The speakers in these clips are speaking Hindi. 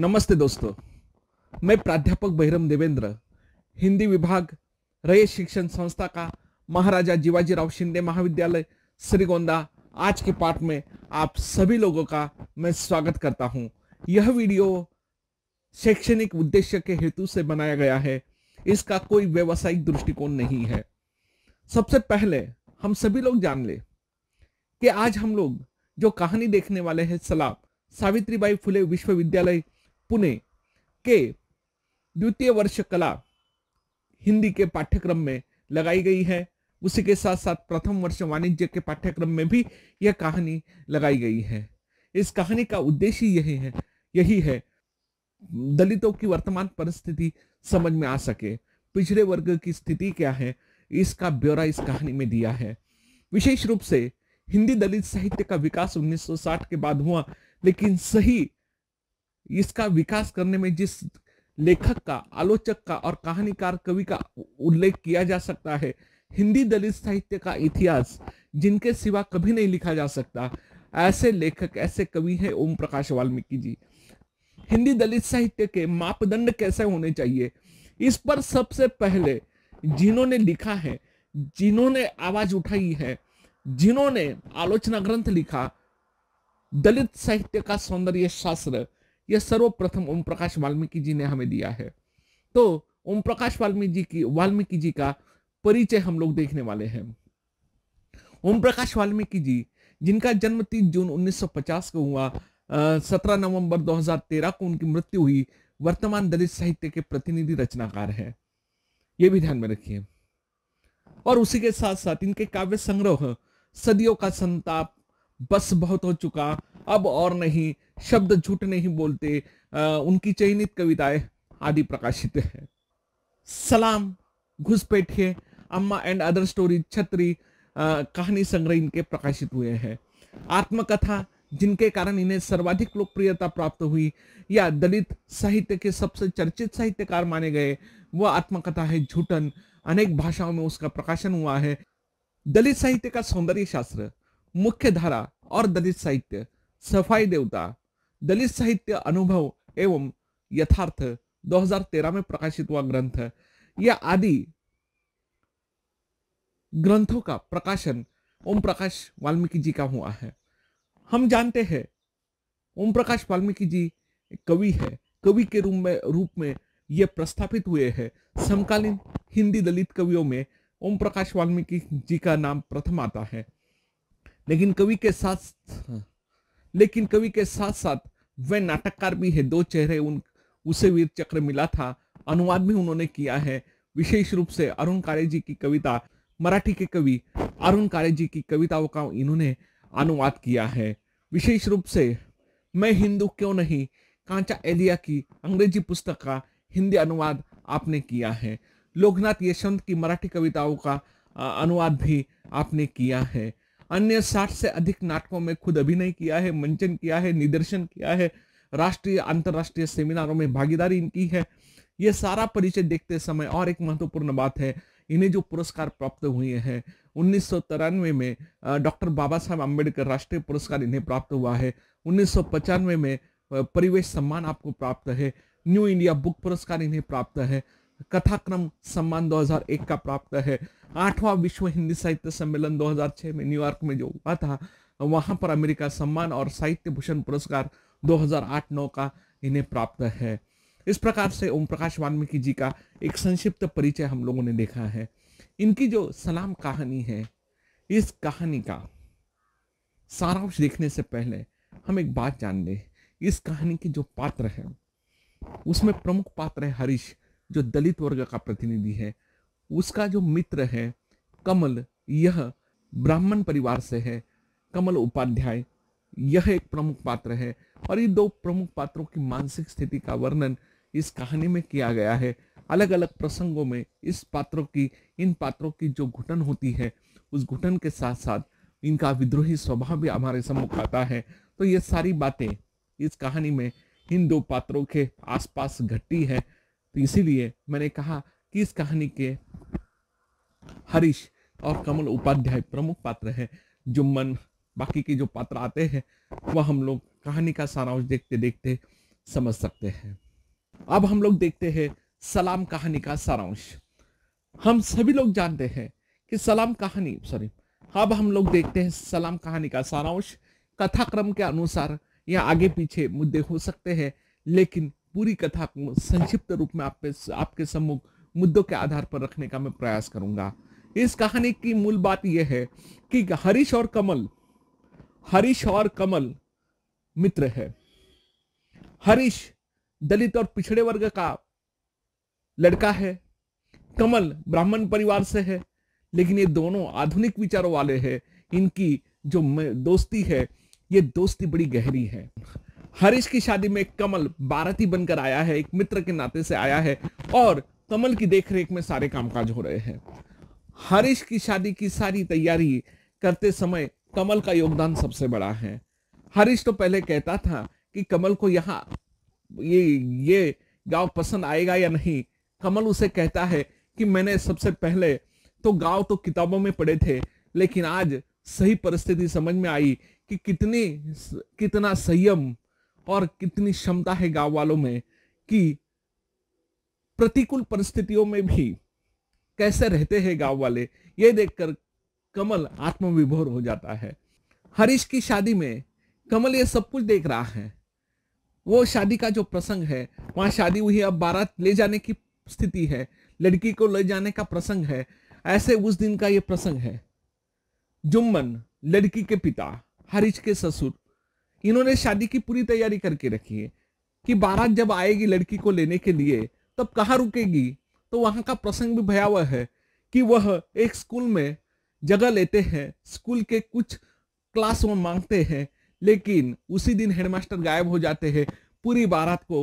नमस्ते दोस्तों मैं प्राध्यापक बहिरम देवेंद्र हिंदी विभाग रयत शिक्षण संस्था का महाराजा जीवाजीराव शिंदे महाविद्यालय श्रीगोंदा आज के पाठ में आप सभी लोगों का मैं स्वागत करता हूं यह वीडियो शैक्षणिक उद्देश्य के हेतु से बनाया गया है इसका कोई व्यवसायिक दृष्टिकोण नहीं है सबसे पहले हम सभी लोग जान ले कि आज हम लोग जो कहानी देखने वाले हैं सलाब सावित्रीबाई फुले विश्वविद्यालय पुणे के द्वितीय वर्ष कला हिंदी के पाठ्यक्रम में लगाई गई है उसी के साथ साथ प्रथम वर्ष वाणिज्य के पाठ्यक्रम में भी यह कहानी लगाई गई है इस कहानी का उद्देश्य यही है यही है दलितों की वर्तमान परिस्थिति समझ में आ सके पिछड़े वर्ग की स्थिति क्या है इसका ब्यौरा इस कहानी में दिया है विशेष रूप से हिंदी दलित साहित्य का विकास 1960 के बाद हुआ लेकिन सही इसका विकास करने में जिस लेखक का आलोचक का और कहानीकार कवि का उल्लेख किया जा सकता है हिंदी दलित साहित्य का इतिहास जिनके सिवा कभी नहीं लिखा जा सकता ऐसे लेखक ऐसे कवि हैं ओम प्रकाश वाल्मीकि जी हिंदी दलित साहित्य के मापदंड कैसे होने चाहिए इस पर सबसे पहले जिन्होंने लिखा है जिन्होंने आवाज उठाई है जिन्होंने आलोचना ग्रंथ लिखा दलित साहित्य का सौंदर्य शास्त्र यह सर्वप्रथम ओम प्रकाश वाल्मीकि जी ने हमें दिया है तो ओम प्रकाश वाल्मीकि जी की वाल्मीकि जी का परिचय हम लोग देखने वाले हैं ओम प्रकाश वाल्मीकि जी जिनका जन्म तीस जून 1950 को हुआ सत्रह नवंबर 2013 को उनकी मृत्यु हुई वर्तमान दलित साहित्य के प्रतिनिधि रचनाकार है यह भी ध्यान में रखिए और उसी के साथ साथ इनके काव्य संग्रह सदियों का संताप बस बहुत हो चुका अब और नहीं शब्द झूठ नहीं बोलते आ, उनकी चयनित कविताएं आदि प्रकाशित है सलाम घुसपैठिए अम्मा एंड अदर स्टोरी छत्री कहानी संग्रह इनके प्रकाशित हुए हैं आत्मकथा जिनके कारण इन्हें सर्वाधिक लोकप्रियता प्राप्त हुई या दलित साहित्य के सबसे चर्चित साहित्यकार माने गए वह आत्मकथा है झूठन अनेक भाषाओं में उसका प्रकाशन हुआ है दलित साहित्य का सौंदर्य शास्त्र मुख्य धारा और दलित साहित्य सफाई देवता दलित साहित्य अनुभव एवं यथार्थ 2013 में प्रकाशित हुआ ग्रंथ या आदि ग्रंथों का प्रकाशन ओम प्रकाश वाल्मीकि जी का हुआ है हम जानते हैं ओम प्रकाश वाल्मीकि जी कवि है कवि के रूप में रूप में ये प्रस्थापित हुए हैं समकालीन हिंदी दलित कवियों में ओम प्रकाश वाल्मीकि जी का नाम प्रथम आता है लेकिन कवि के साथ लेकिन कवि के साथ साथ वह नाटककार भी है दो चेहरे उन उसे वीर चक्र मिला था अनुवाद भी उन्होंने किया है विशेष रूप से अरुण कारे जी की कविता मराठी के कवि अरुण कारे जी की कविताओं का इन्होंने अनुवाद किया है विशेष रूप से मैं हिंदू क्यों नहीं कांचा एलिया की अंग्रेजी पुस्तक का हिंदी अनुवाद आपने किया है लोकनाथ यशवंत की मराठी कविताओं का अनुवाद भी आपने किया है अन्य साठ से अधिक नाटकों में खुद अभिनय किया है मंचन किया है निदर्शन किया है राष्ट्रीय अंतर्राष्ट्रीय सेमिनारों में भागीदारी इनकी है ये सारा परिचय देखते समय और एक महत्वपूर्ण बात है इन्हें जो पुरस्कार प्राप्त हुए हैं उन्नीस में डॉक्टर बाबा साहब अम्बेडकर राष्ट्रीय पुरस्कार इन्हें प्राप्त हुआ है उन्नीस में परिवेश सम्मान आपको प्राप्त है न्यू इंडिया बुक पुरस्कार इन्हें प्राप्त है कथाक्रम सम्मान 2001 का प्राप्त है आठवां विश्व हिंदी साहित्य सम्मेलन 2006 में न्यूयॉर्क में जो हुआ था वहां पर अमेरिका सम्मान और साहित्य भूषण पुरस्कार 2008-9 का इन्हें प्राप्त है इस प्रकार से ओम प्रकाश वाल्मीकि जी का एक संक्षिप्त परिचय हम लोगों ने देखा है इनकी जो सलाम कहानी है इस कहानी का सारांश देखने से पहले हम एक बात जान लें इस कहानी के जो पात्र हैं उसमें प्रमुख पात्र है हरीश जो दलित वर्ग का प्रतिनिधि है उसका जो मित्र है कमल यह ब्राह्मण परिवार से है कमल उपाध्याय यह एक प्रमुख पात्र है और ये दो प्रमुख पात्रों की मानसिक स्थिति का वर्णन इस कहानी में किया गया है अलग अलग प्रसंगों में इस पात्रों की इन पात्रों की जो घुटन होती है उस घुटन के साथ साथ इनका विद्रोही स्वभाव भी हमारे सम्मुख आता है तो ये सारी बातें इस कहानी में इन दो पात्रों के आसपास घटती है तो इसीलिए मैंने कहा कि इस कहानी के हरीश और कमल उपाध्याय प्रमुख पात्र हैं जो मन बाकी के जो पात्र आते हैं वह हम लोग कहानी का सारांश देखते देखते समझ सकते हैं अब हम लोग देखते हैं सलाम कहानी का सारांश हम सभी लोग जानते हैं कि सलाम कहानी सॉरी अब हम लोग देखते हैं सलाम कहानी का सारांश कथाक्रम के अनुसार या आगे पीछे मुद्दे हो सकते हैं लेकिन पूरी कथा संक्षिप्त रूप में आप आपके सम्मुख मुद्दों के आधार पर रखने का मैं प्रयास करूंगा इस कहानी की मूल बात यह है कि हरीश और कमल हरीश और कमल मित्र है हरीश दलित और पिछड़े वर्ग का लड़का है कमल ब्राह्मण परिवार से है लेकिन ये दोनों आधुनिक विचारों वाले हैं इनकी जो दोस्ती है ये दोस्ती बड़ी गहरी है हरीश की शादी में कमल बारती बनकर आया है एक मित्र के नाते से आया है और कमल की देखरेख में सारे कामकाज हो रहे हैं हरीश की शादी की सारी तैयारी करते समय कमल का योगदान सबसे बड़ा है हरीश तो पहले कहता था कि कमल को यहाँ ये ये गांव पसंद आएगा या नहीं कमल उसे कहता है कि मैंने सबसे पहले तो गांव तो किताबों में पढ़े थे लेकिन आज सही परिस्थिति समझ में आई कि कितनी कितना संयम और कितनी क्षमता है गांव वालों में कि प्रतिकूल परिस्थितियों में भी कैसे रहते हैं गांव वाले ये देखकर कमल आत्मविभोर हो जाता है हरीश की शादी में कमल ये सब कुछ देख रहा है वो शादी का जो प्रसंग है वहां शादी हुई अब बारात ले जाने की स्थिति है लड़की को ले जाने का प्रसंग है ऐसे उस दिन का ये प्रसंग है जुम्मन लड़की के पिता हरीश के ससुर इन्होंने शादी की पूरी तैयारी करके रखी है कि बारात जब आएगी लड़की को लेने के लिए तब कहाँ रुकेगी तो वहाँ का प्रसंग भी भयावह है कि वह एक स्कूल में जगह लेते हैं स्कूल के कुछ क्लास वो मांगते हैं लेकिन उसी दिन हेडमास्टर गायब हो जाते हैं पूरी बारात को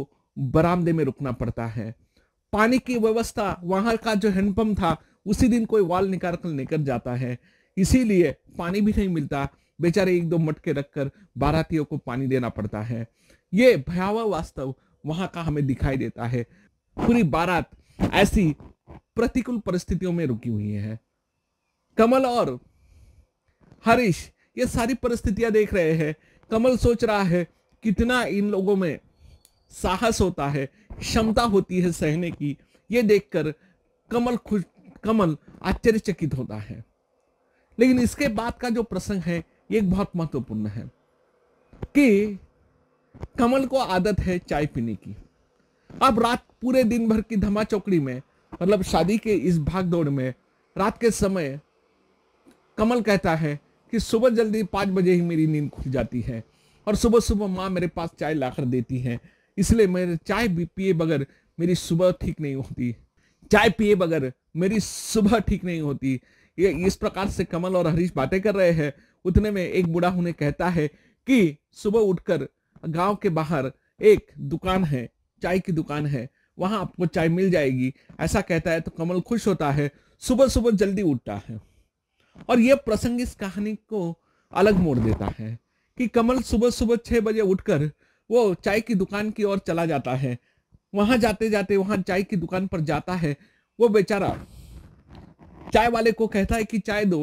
बरामदे में रुकना पड़ता है पानी की व्यवस्था वहाँ का जो हैंडपम्प था उसी दिन कोई वाल निकाल कर लेकर जाता है इसीलिए पानी भी नहीं मिलता बेचारे एक दो मटके रखकर बारातियों को पानी देना पड़ता है ये भयावह वास्तव वहां का हमें दिखाई देता है पूरी बारात ऐसी प्रतिकूल परिस्थितियों में रुकी हुई है कमल और हरीश ये सारी परिस्थितियां देख रहे हैं कमल सोच रहा है कितना इन लोगों में साहस होता है क्षमता होती है सहने की ये देखकर कमल खुश कमल आश्चर्यचकित होता है लेकिन इसके बाद का जो प्रसंग है ये बहुत महत्वपूर्ण है कि कमल को आदत है चाय पीने की अब रात पूरे दिन भर की धमा चौकड़ी में मतलब शादी के इस भाग दौड़ में रात के समय कमल कहता है कि सुबह जल्दी पाँच बजे ही मेरी नींद खुल जाती है और सुबह सुबह माँ मेरे पास चाय लाकर देती है इसलिए मेरे चाय भी पिए बगैर मेरी सुबह ठीक नहीं होती चाय पिए बगैर मेरी सुबह ठीक नहीं होती ये इस प्रकार से कमल और हरीश बातें कर रहे हैं उतने में एक बूढ़ा उन्हें कहता है कि सुबह उठकर गांव के बाहर एक दुकान है चाय की दुकान है वहां आपको चाय मिल जाएगी ऐसा कहता है तो कमल खुश होता है सुबह सुबह जल्दी उठता है और यह प्रसंग इस कहानी को अलग मोड़ देता है कि कमल सुबह सुबह छह बजे उठकर वो चाय की दुकान की ओर चला जाता है वहां जाते जाते वहां चाय की दुकान पर जाता है वो बेचारा चाय वाले को कहता है कि चाय दो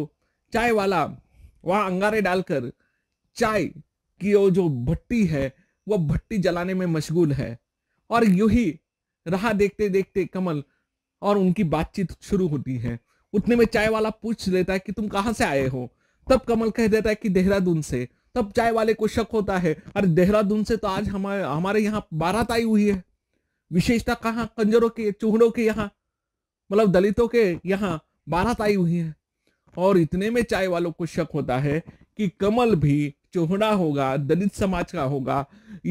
चाय वाला वहां अंगारे डालकर चाय की वो जो भट्टी है वह भट्टी जलाने में मशगूल है और यू ही रहा देखते देखते कमल और उनकी बातचीत शुरू होती है उतने में चाय वाला पूछ लेता है कि तुम कहाँ से आए हो तब कमल कह देता है कि देहरादून से तब चाय वाले को शक होता है अरे देहरादून से तो आज हमारे हमारे यहाँ बारात आई हुई है विशेषता कहाँ कंजरों के चूहड़ों के यहाँ मतलब दलितों के यहाँ बारह आई हुई है और इतने में चाय वालों को शक होता है कि कमल भी चोहड़ा होगा दलित समाज का होगा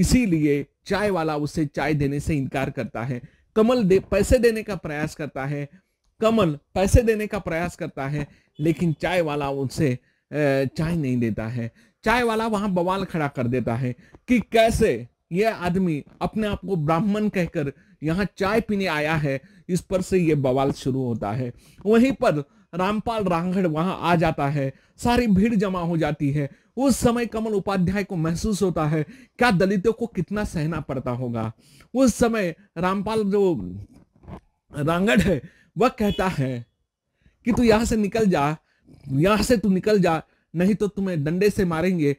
इसीलिए चाय वाला उसे चाय देने से इनकार करता है कमल दे पैसे देने का प्रयास करता है कमल पैसे देने का प्रयास करता है लेकिन चाय वाला उनसे चाय नहीं देता है चाय वाला वहां बवाल खड़ा कर देता है कि कैसे यह आदमी अपने आप को ब्राह्मण कहकर यहाँ चाय पीने आया है इस पर से ये बवाल शुरू होता है वहीं पर रामपाल रांगड़ वहां आ जाता है सारी भीड़ जमा हो जाती है उस समय कमल उपाध्याय को महसूस होता है क्या दलितों को कितना सहना पड़ता होगा उस समय रामपाल जो रांगड़ है वह कहता है कि तू यहां से निकल जा यहां से तू निकल जा नहीं तो तुम्हें डंडे से मारेंगे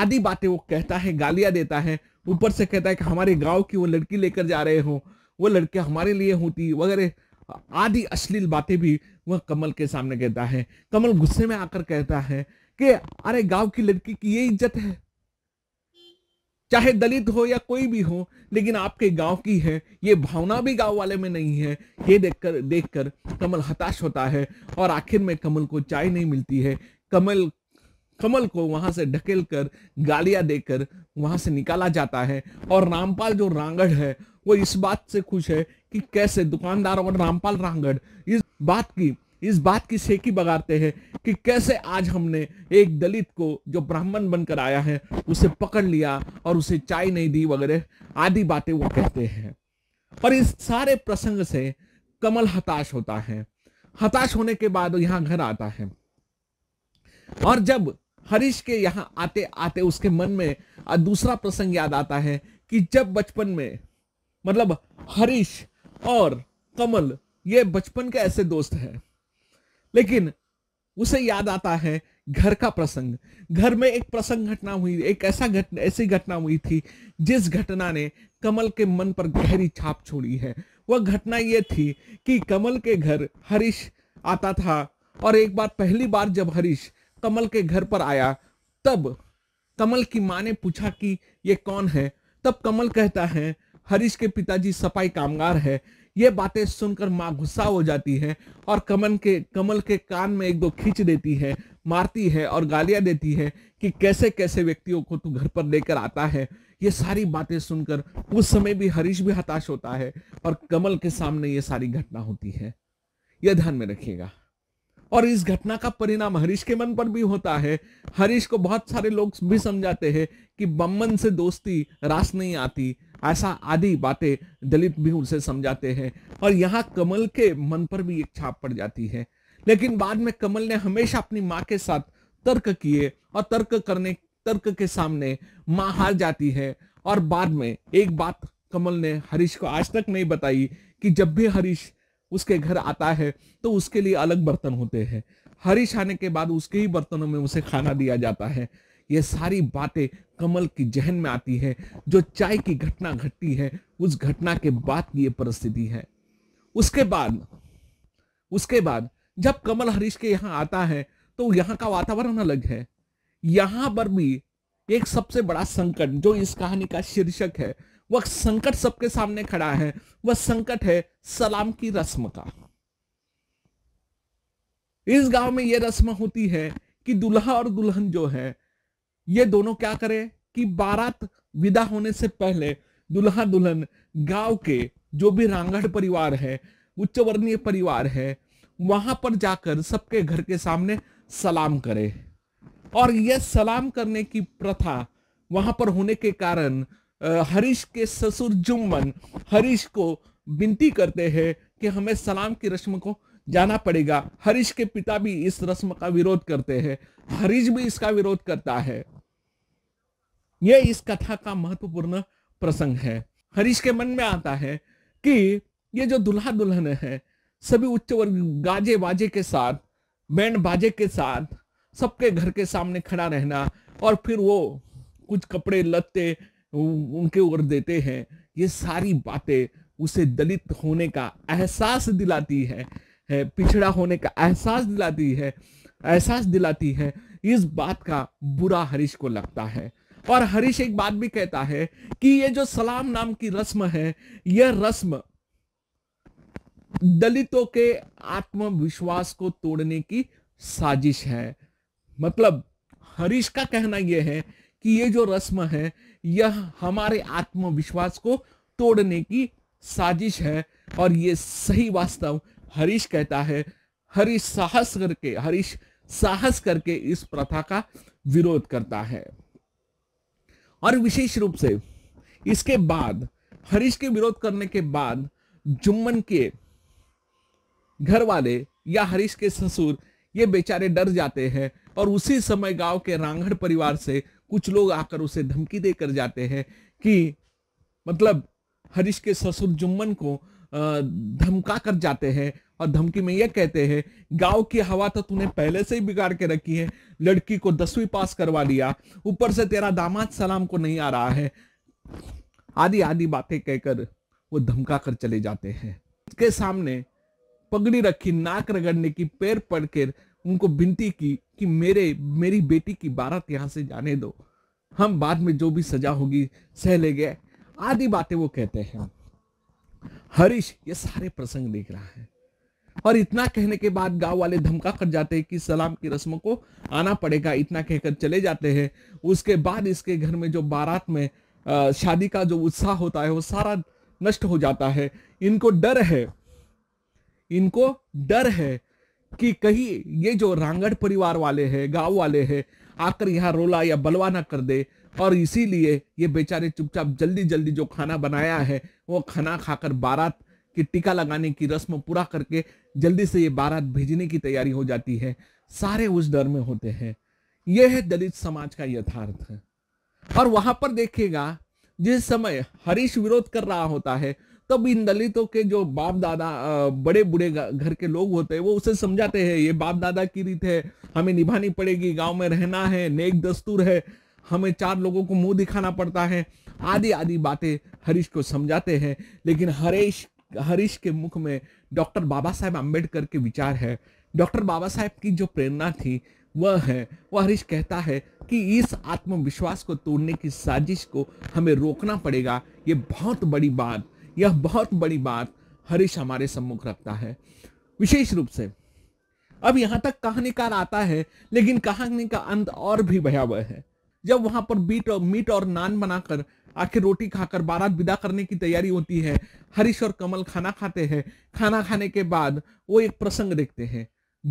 आदि बातें वो कहता है गालियां देता है ऊपर से कहता है कि हमारे गांव की वो लड़की लेकर जा रहे हो वो लड़के हमारे लिए होती वगैरह आदि अश्लील बातें भी वह कमल के सामने कहता है कमल गुस्से में आकर कहता है कि अरे गांव की लड़की की ये इज्जत है चाहे दलित हो या कोई भी हो लेकिन आपके गांव की है ये भावना भी गांव वाले में नहीं है ये देखकर देखकर कमल हताश होता है और आखिर में कमल को चाय नहीं मिलती है कमल कमल को वहां से ढकेल कर गालियां देकर वहां से निकाला जाता है और रामपाल जो रांगड़ है वो इस बात से खुश है कि कैसे दुकानदार और रामपाल रांगड़ इस बात की इस बात की सेकी बगाड़ते हैं कि कैसे आज हमने एक दलित को जो ब्राह्मण बनकर आया है उसे पकड़ लिया और उसे चाय नहीं दी वगैरह आदि बातें वो कहते हैं और इस सारे प्रसंग से कमल हताश होता है हताश होने के बाद यहाँ घर आता है और जब हरीश के यहाँ आते आते उसके मन में दूसरा प्रसंग याद आता है कि जब बचपन में मतलब हरीश और कमल ये बचपन के ऐसे दोस्त हैं लेकिन उसे याद आता है घर का प्रसंग घर में एक प्रसंग घटना हुई एक ऐसा घटना ऐसी घटना हुई थी जिस घटना ने कमल के मन पर गहरी छाप छोड़ी है वह घटना ये थी कि कमल के घर हरीश आता था और एक बार पहली बार जब हरीश कमल के घर पर आया तब कमल की माँ ने पूछा कि ये कौन है तब कमल कहता है हरीश के पिताजी सफाई कामगार है ये बातें सुनकर माँ गुस्सा हो जाती है और कमल के कमल के कान में एक दो खींच देती है मारती है और गालियां देती है कि कैसे कैसे व्यक्तियों को तू घर पर लेकर आता है ये सारी बातें सुनकर उस समय भी हरीश भी हताश होता है और कमल के सामने ये सारी घटना होती है यह ध्यान में रखिएगा और इस घटना का परिणाम हरीश के मन पर भी होता है हरीश को बहुत सारे लोग भी समझाते हैं कि बम्मन से दोस्ती रास नहीं आती ऐसा आदि बातें दलित भी उसे समझाते हैं और यहाँ कमल के मन पर भी एक छाप पड़ जाती है लेकिन बाद में कमल ने हमेशा अपनी माँ के साथ तर्क किए और तर्क करने तर्क के सामने माँ हार जाती है और बाद में एक बात कमल ने हरीश को आज तक नहीं बताई कि जब भी हरीश उसके घर आता है तो उसके लिए अलग बर्तन होते हैं हरीश आने के बाद उसके ही बर्तनों में उसे खाना दिया जाता है ये सारी बातें कमल की जहन में आती है जो चाय की घटना घटती है उस घटना के बाद की ये परिस्थिति है उसके बाद उसके बाद जब कमल हरीश के यहाँ आता है तो यहाँ का वातावरण अलग है यहाँ पर भी एक सबसे बड़ा संकट जो इस कहानी का शीर्षक है वह संकट सबके सामने खड़ा है वह संकट है सलाम की रस्म का इस गांव में यह रस्म होती है कि दुल्हा और दुल्हन जो है ये दोनों क्या करें कि बारात विदा होने से पहले दुल्हा दुल्हन गांव के जो भी रांगढ़ परिवार है उच्च वर्णीय परिवार है वहां पर जाकर सबके घर के सामने सलाम करे और यह सलाम करने की प्रथा वहां पर होने के कारण हरीश के ससुर जुम्मन हरीश को विनती करते हैं कि हमें सलाम की रस्म को जाना पड़ेगा हरीश के पिता भी इस रस्म का विरोध करते हैं हरीश भी इसका विरोध करता है यह इस कथा का महत्वपूर्ण प्रसंग है हरीश के मन में आता है कि ये जो दुल्हा दुल्हन है सभी उच्च वर्ग गाजे बाजे के साथ बैंड बाजे के साथ सबके घर के सामने खड़ा रहना और फिर वो कुछ कपड़े लत्ते उनके ओर देते हैं ये सारी बातें उसे दलित होने का एहसास दिलाती है, है पिछड़ा होने का एहसास दिलाती है एहसास दिलाती है इस बात का बुरा हरीश को लगता है और हरीश एक बात भी कहता है कि ये जो सलाम नाम की रस्म है यह रस्म दलितों के आत्मविश्वास को तोड़ने की साजिश है मतलब हरीश का कहना यह है कि ये जो रस्म है यह हमारे आत्मविश्वास को तोड़ने की साजिश है और ये सही वास्तव हरीश कहता है हरीश साहस करके हरीश साहस करके इस प्रथा का विरोध करता है और विशेष रूप से इसके बाद हरीश के विरोध करने के बाद जुम्मन के घर वाले या हरीश के ससुर ये बेचारे डर जाते हैं और उसी समय गांव के रांगड़ परिवार से कुछ लोग आकर उसे धमकी देकर जाते हैं कि मतलब हरीश के ससुर जुम्मन को धमका कर जाते हैं और धमकी में यह कहते हैं गांव की हवा तो तूने पहले से ही बिगाड़ के रखी है लड़की को दसवीं पास करवा लिया ऊपर से तेरा दामाद सलाम को नहीं आ रहा है आदि आदि बातें कहकर वो धमका कर चले जाते हैं के सामने पगड़ी रखी नाक रगड़ने की पैर पड़कर उनको विनती की कि मेरे मेरी बेटी की बारात यहाँ से जाने दो हम बाद में जो भी सजा होगी सह ले गए आदि बातें वो कहते हैं हरीश ये सारे प्रसंग देख रहा है और इतना कहने के बाद गांव वाले धमका कर जाते हैं कि सलाम की रस्म को आना पड़ेगा इतना कहकर चले जाते हैं उसके बाद इसके घर में जो बारात में शादी का जो उत्साह होता है वो सारा नष्ट हो जाता है इनको डर है इनको डर है कि कहीं ये जो रांगड़ परिवार वाले हैं गांव वाले हैं आकर यहाँ रोला या बलवा ना कर दे और इसीलिए ये बेचारे चुपचाप जल्दी जल्दी जो खाना बनाया है वो खाना खाकर बारात की टीका लगाने की रस्म पूरा करके जल्दी से ये बारात भेजने की तैयारी हो जाती है सारे उस डर में होते हैं यह है दलित समाज का यथार्थ और वहां पर देखिएगा जिस समय हरीश विरोध कर रहा होता है तब इन दलितों के जो बाप दादा बड़े बुढ़े घर के लोग होते हैं वो उसे समझाते हैं ये बाप दादा की रीत है हमें निभानी पड़ेगी गांव में रहना है नेक दस्तूर है हमें चार लोगों को मुंह दिखाना पड़ता है आदि आदि बातें हरीश को समझाते हैं लेकिन हरीश हरीश के मुख में डॉक्टर बाबा साहेब अम्बेडकर के विचार है डॉक्टर बाबा साहेब की जो प्रेरणा थी वह है वह हरीश कहता है कि इस आत्मविश्वास को तोड़ने की साजिश को हमें रोकना पड़ेगा ये बहुत बड़ी बात यह बहुत बड़ी बात हरीश हमारे सम्मुख रखता है विशेष रूप से अब यहां तक कहानीकार आता है लेकिन कहानी का अंत और भी भयावह है जब वहां पर बीट और मीट और नान बनाकर आखिर रोटी खाकर बारात विदा करने की तैयारी होती है हरीश और कमल खाना खाते हैं खाना खाने के बाद वो एक प्रसंग देखते हैं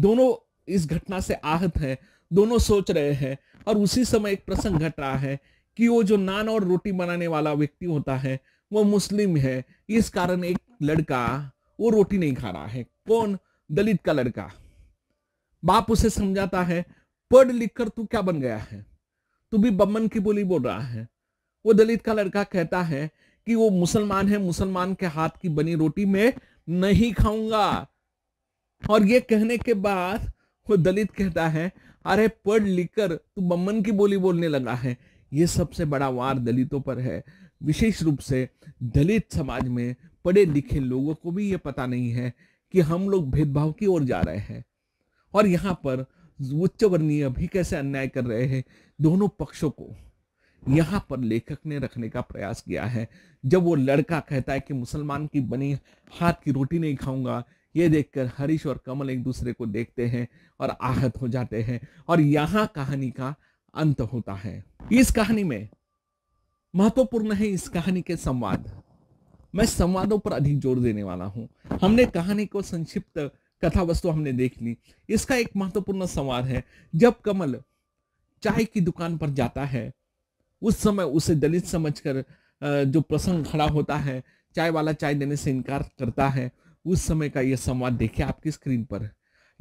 दोनों इस घटना से आहत है दोनों सोच रहे हैं और उसी समय एक प्रसंग घट रहा है कि वो जो नान और रोटी बनाने वाला व्यक्ति होता है वो मुस्लिम है इस कारण एक लड़का वो रोटी नहीं खा रहा है कौन दलित का लड़का बाप उसे समझाता है पढ़ लिख कर तू क्या बन गया है तू भी बम्मन की बोली बोल रहा है वो दलित का लड़का कहता है कि वो मुसलमान है मुसलमान के हाथ की बनी रोटी में नहीं खाऊंगा और ये कहने के बाद वो दलित कहता है अरे पढ़ लिख कर तू बम्मन की बोली बोलने लगा है ये सबसे बड़ा वार दलितों पर है विशेष रूप से दलित समाज में पढ़े लिखे लोगों को भी ये पता नहीं है कि हम लोग भेदभाव की ओर जा रहे हैं और यहाँ पर उच्च वर्णीय भी कैसे अन्याय कर रहे हैं दोनों पक्षों को यहाँ पर लेखक ने रखने का प्रयास किया है जब वो लड़का कहता है कि मुसलमान की बनी हाथ की रोटी नहीं खाऊंगा ये देखकर हरीश और कमल एक दूसरे को देखते हैं और आहत हो जाते हैं और यहाँ कहानी का अंत होता है इस कहानी में महत्वपूर्ण है इस कहानी के संवाद मैं संवादों पर अधिक जोर देने वाला हूं हमने कहानी को संक्षिप्त कथा वस्तु हमने देख ली इसका एक महत्वपूर्ण संवाद है जब कमल चाय की दुकान पर जाता है उस समय उसे दलित समझकर जो प्रसंग खड़ा होता है चाय वाला चाय देने से इनकार करता है उस समय का यह संवाद देखिए आपकी स्क्रीन पर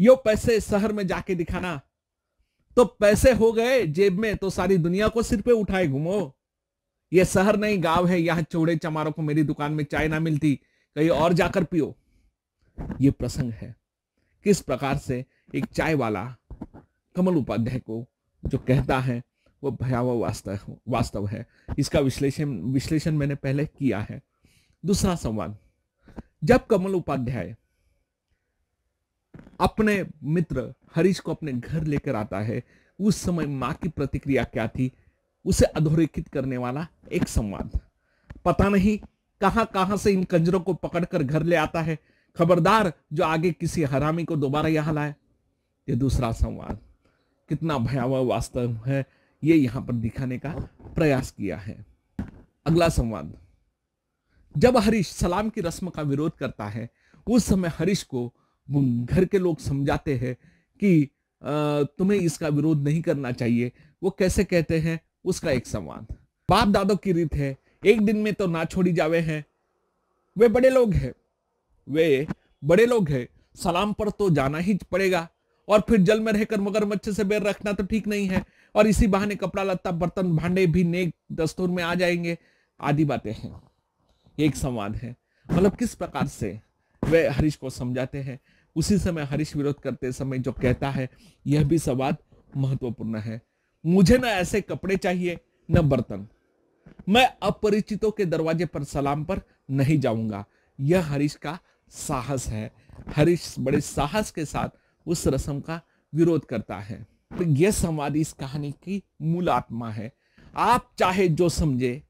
यो पैसे शहर में जाके दिखाना तो पैसे हो गए जेब में तो सारी दुनिया को सिर पे उठाए घूमो ये शहर नहीं गांव है यहाँ चौड़े चमारों को मेरी दुकान में चाय ना मिलती कहीं और जाकर पियो ये प्रसंग है किस प्रकार से एक चाय वाला कमल उपाध्याय को जो कहता है वो भयावह वास्तव वास्तव है इसका विश्लेषण विश्लेषण मैंने पहले किया है दूसरा संवाद जब कमल उपाध्याय अपने मित्र हरीश को अपने घर लेकर आता है उस समय माँ की प्रतिक्रिया क्या थी उसे अधोरेखित करने वाला एक संवाद पता नहीं कहां कहां से इन कंजरों को पकड़कर घर ले आता है खबरदार जो आगे किसी हरामी को दोबारा यहां लाए ये दूसरा संवाद कितना भयावह वास्तव है ये यहां पर दिखाने का प्रयास किया है अगला संवाद जब हरीश सलाम की रस्म का विरोध करता है उस समय हरीश को घर के लोग समझाते हैं कि तुम्हें इसका विरोध नहीं करना चाहिए वो कैसे कहते हैं उसका एक संवाद बाप दादो की रीत है एक दिन में तो ना छोड़ी जावे हैं वे बड़े लोग हैं वे बड़े लोग हैं सलाम पर तो जाना ही पड़ेगा और फिर जल में रहकर मगरमच्छ से बैर रखना तो ठीक नहीं है और इसी बहाने कपड़ा लत्ता बर्तन भांडे भी नेक दस्तूर में आ जाएंगे आदि बातें हैं एक संवाद है मतलब किस प्रकार से वे हरीश को समझाते हैं उसी समय हरीश विरोध करते समय जो कहता है यह भी संवाद महत्वपूर्ण है मुझे ना ऐसे कपड़े चाहिए न बर्तन मैं अपरिचितों के दरवाजे पर सलाम पर नहीं जाऊंगा यह हरीश का साहस है हरीश बड़े साहस के साथ उस रस्म का विरोध करता है तो यह संवाद इस कहानी की मूल आत्मा है आप चाहे जो समझे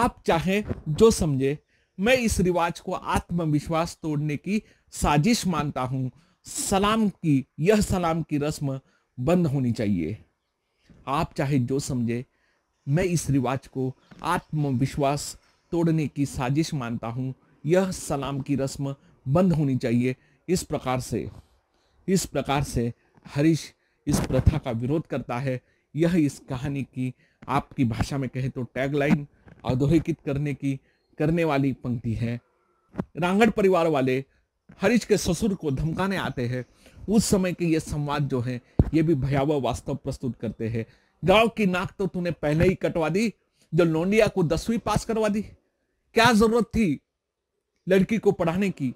आप चाहे जो समझे मैं इस रिवाज को आत्मविश्वास तोड़ने की साजिश मानता हूं सलाम की यह सलाम की रस्म बंद होनी चाहिए आप चाहे जो समझे मैं इस रिवाज को आत्मविश्वास तोड़ने की साजिश मानता हूँ यह सलाम की रस्म बंद होनी चाहिए इस प्रकार से इस प्रकार से हरीश इस प्रथा का विरोध करता है यह इस कहानी की आपकी भाषा में कहे तो टैगलाइन अधोरेखित करने की करने वाली पंक्ति है रांगड़ परिवार वाले हरीश के ससुर को धमकाने आते हैं उस समय के ये संवाद जो है ये भी भयावह वास्तव प्रस्तुत करते हैं गांव की नाक तो तूने पहले ही कटवा दी जो लोंडिया को दसवीं पास करवा दी क्या जरूरत थी लड़की को पढ़ाने की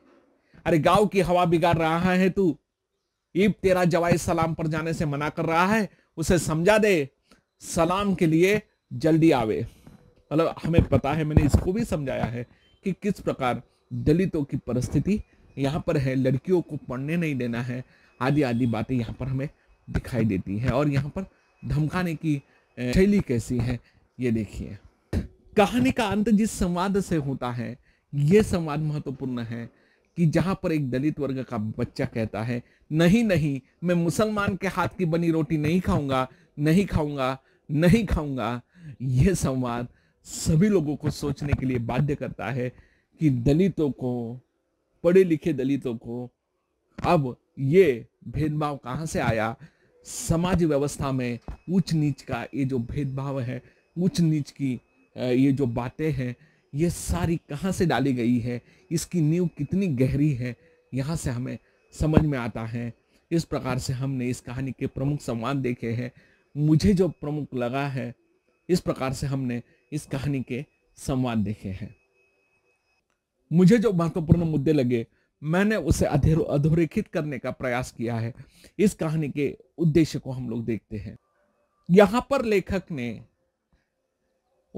अरे गांव की हवा बिगाड़ रहा है तू ईब तेरा जवाई सलाम पर जाने से मना कर रहा है उसे समझा दे सलाम के लिए जल्दी आवे मतलब हमें पता है मैंने इसको भी समझाया है कि किस प्रकार दलितों की परिस्थिति यहाँ पर है लड़कियों को पढ़ने नहीं देना है आदि आदि बातें यहाँ पर हमें दिखाई देती है और यहाँ पर धमकाने की शैली कैसी है ये देखिए कहानी का अंत जिस संवाद से होता है ये संवाद महत्वपूर्ण है कि जहां पर एक दलित वर्ग का बच्चा कहता है नहीं नहीं मैं मुसलमान के हाथ की बनी रोटी नहीं खाऊंगा नहीं खाऊंगा नहीं खाऊंगा यह संवाद सभी लोगों को सोचने के लिए बाध्य करता है कि दलितों को पढ़े लिखे दलितों को अब ये भेदभाव कहाँ से आया समाज व्यवस्था में ऊंच नीच का ये जो भेदभाव है ऊंच नीच की ये जो बातें हैं ये सारी कहाँ से डाली गई है इसकी नींव कितनी गहरी है यहाँ से हमें समझ में आता है इस प्रकार से हमने इस कहानी के प्रमुख संवाद देखे हैं मुझे जो प्रमुख लगा है इस प्रकार से हमने इस कहानी के संवाद देखे हैं मुझे जो महत्वपूर्ण मुद्दे लगे मैंने उसे अधोरेखित करने का प्रयास किया है इस कहानी के उद्देश्य को हम लोग देखते हैं यहां पर लेखक ने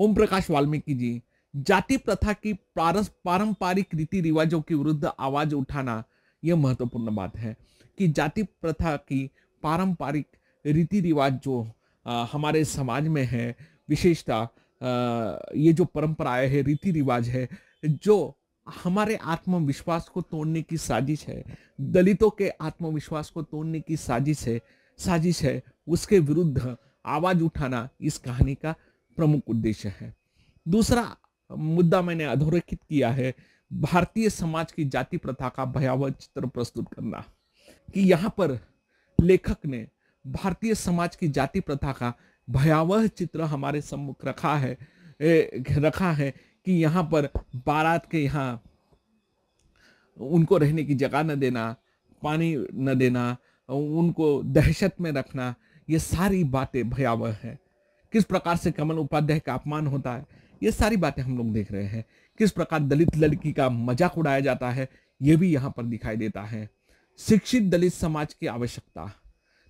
ओम प्रकाश वाल्मीकि जी जाति प्रथा की पारंपरिक रीति रिवाजों के विरुद्ध आवाज उठाना यह महत्वपूर्ण बात है कि जाति प्रथा की पारंपरिक रीति रिवाज जो आ, हमारे समाज में है विशेषता ये जो परंपराएं है रीति रिवाज है जो हमारे आत्मविश्वास को तोड़ने की साजिश है दलितों के आत्मविश्वास को तोड़ने की साजिश है साजिश है उसके विरुद्ध आवाज उठाना इस कहानी का प्रमुख उद्देश्य है दूसरा मुद्दा मैंने अधोरेखित किया है भारतीय समाज की जाति प्रथा का भयावह चित्र प्रस्तुत करना कि यहाँ पर लेखक ने भारतीय समाज की जाति प्रथा का भयावह चित्र हमारे सम्मुख रखा है रखा है कि यहाँ पर बारात के यहाँ उनको रहने की जगह न देना पानी न देना उनको दहशत में रखना ये सारी बातें भयावह है किस प्रकार से कमल उपाध्याय का अपमान होता है ये सारी बातें हम लोग देख रहे हैं किस प्रकार दलित लड़की का मजाक उड़ाया जाता है ये भी यहाँ पर दिखाई देता है शिक्षित दलित समाज की आवश्यकता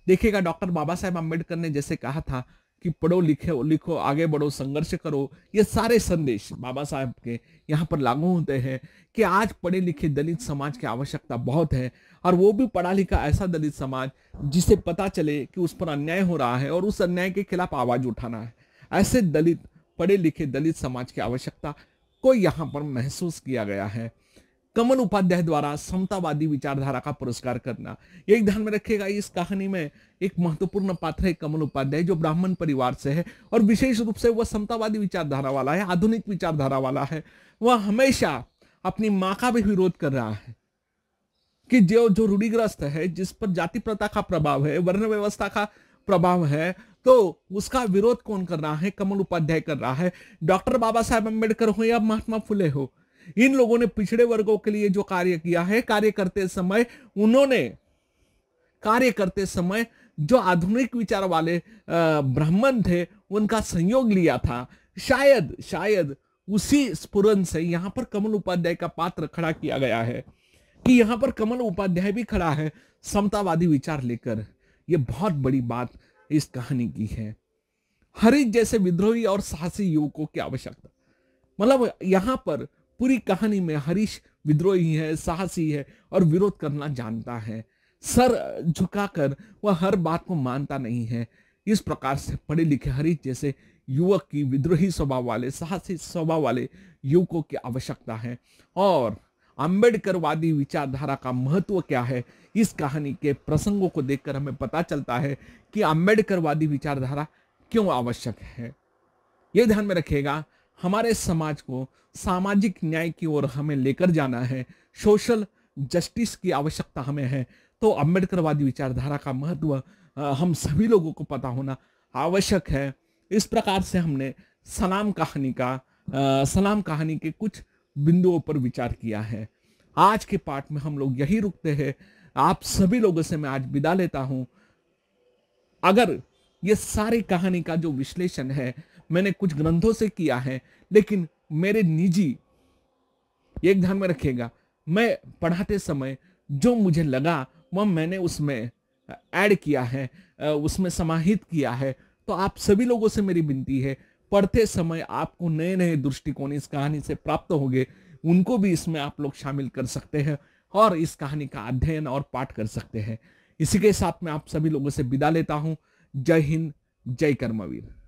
देखिएगा डॉक्टर बाबा साहेब अम्बेडकर ने जैसे कहा था कि पढ़ो लिखो लिखो आगे बढ़ो संघर्ष करो ये सारे संदेश बाबा साहब के यहाँ पर लागू होते हैं कि आज पढ़े लिखे दलित समाज की आवश्यकता बहुत है और वो भी पढ़ा लिखा ऐसा दलित समाज जिसे पता चले कि उस पर अन्याय हो रहा है और उस अन्याय के खिलाफ आवाज उठाना है ऐसे दलित पढ़े लिखे दलित समाज की आवश्यकता को यहाँ पर महसूस किया गया है कमन उपाध्याय द्वारा समतावादी विचारधारा का पुरस्कार करना ये ध्यान में रखेगा इस कहानी में एक महत्वपूर्ण पात्र है कमल उपाध्याय जो ब्राह्मण परिवार से है और विशेष रूप से वह समतावादी विचारधारा वाला है आधुनिक विचारधारा वाला है वह हमेशा अपनी माँ का भी विरोध कर रहा है कि जो जो रूढ़िग्रस्त है जिस पर जाति प्रथा का प्रभाव है वर्ण व्यवस्था का प्रभाव है तो उसका विरोध कौन कर रहा है कमल उपाध्याय कर रहा है डॉक्टर बाबा साहेब अम्बेडकर हो या महात्मा फुले हो इन लोगों ने पिछड़े वर्गों के लिए जो कार्य किया है कार्य करते समय उन्होंने कार्य करते समय जो आधुनिक विचार वाले ब्राह्मण थे उनका संयोग लिया था शायद शायद उसी स्फुरन से यहाँ पर कमल उपाध्याय का पात्र खड़ा किया गया है कि यहाँ पर कमल उपाध्याय भी खड़ा है समतावादी विचार लेकर ये बहुत बड़ी बात इस कहानी की है हरित जैसे विद्रोही और साहसी युवकों की आवश्यकता मतलब यहाँ पर पूरी कहानी में हरीश विद्रोही है साहसी है और विरोध करना जानता है सर झुकाकर वह हर बात को मानता नहीं है इस प्रकार से पढ़े लिखे हरीश जैसे युवक की विद्रोही स्वभाव वाले साहसी स्वभाव वाले युवकों की आवश्यकता है और अंबेडकरवादी विचारधारा का महत्व क्या है इस कहानी के प्रसंगों को देखकर हमें पता चलता है कि अंबेडकरवादी विचारधारा क्यों आवश्यक है ये ध्यान में रखिएगा हमारे समाज को सामाजिक न्याय की ओर हमें लेकर जाना है सोशल जस्टिस की आवश्यकता हमें है तो अम्बेडकरवादी विचारधारा का महत्व हम सभी लोगों को पता होना आवश्यक है इस प्रकार से हमने सलाम कहानी का आ, सलाम कहानी के कुछ बिंदुओं पर विचार किया है आज के पाठ में हम लोग यही रुकते हैं आप सभी लोगों से मैं आज विदा लेता हूं अगर ये सारी कहानी का जो विश्लेषण है मैंने कुछ ग्रंथों से किया है लेकिन मेरे निजी एक ध्यान में रखिएगा मैं पढ़ाते समय जो मुझे लगा वह मैंने उसमें ऐड किया है उसमें समाहित किया है तो आप सभी लोगों से मेरी विनती है पढ़ते समय आपको नए नए दृष्टिकोण इस कहानी से प्राप्त गए उनको भी इसमें आप लोग शामिल कर सकते हैं और इस कहानी का अध्ययन और पाठ कर सकते हैं इसी के साथ मैं आप सभी लोगों से विदा लेता हूँ जय हिंद जय कर्मवीर